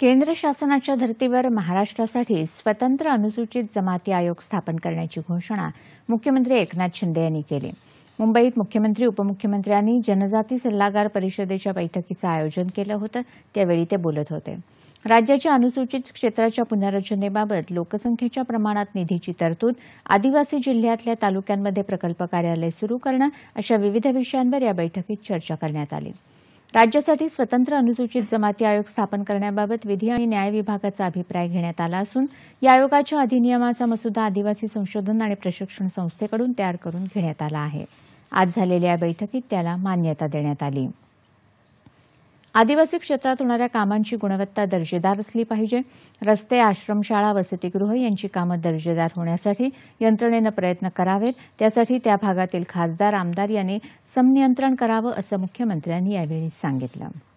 केंद्र शासनाच्या धर्तीवर महाराष्ट्रासाठी स्वतंत्र अनुसूचित जमाती आयोग स्थापन करण्याची घोषणा मुख्यमंत्री एकनाथ शिंदे यांनी केली मुंबईत मुख्यमंत्री उपमुख्यमंत्र्यांनी जनजाती सल्लागार परिषदेच्या बैठकीचं आयोजन केलं होतं त्यावेळी ते बोलत होते राज्याच्या अनुसूचित क्षेत्राच्या पुनर्रचनेबाबत लोकसंख्येच्या प्रमाणात निधीची तरतूद आदिवासी जिल्ह्यातल्या तालुक्यांमध्ये प्रकल्प कार्यालय सुरू करणं अशा विविध विषयांवर या बैठकीत चर्चा करण्यात आली राज्यासाठी स्वतंत्र अनुसूचित जमाती आयोग स्थापन करण्याबाबत विधी आणि न्याय विभागाचा अभिप्राय घेण्यात आला असून या आयोगाच्या अधिनियमाचा मसुदा आदिवासी संशोधन आणि प्रशिक्षण संस्थेकडून तयार करून घेण्यात आला आहे आज झालेल्या या बैठकीत त्याला मान्यता देण्यात आली आदिवासी क्षेत्रात होणाऱ्या कामांची गुणवत्ता दर्जेदार असली पाहिजे रस्ते आश्रमशाळा वसतिगृह यांची कामं दर्जेदार होण्यासाठी यंत्रणेनं प्रयत्न करावेत त्यासाठी त्या भागातील खासदार आमदार यांनी समनियंत्रण करावं असं मुख्यमंत्र्यांनी यावेळी सांगितलं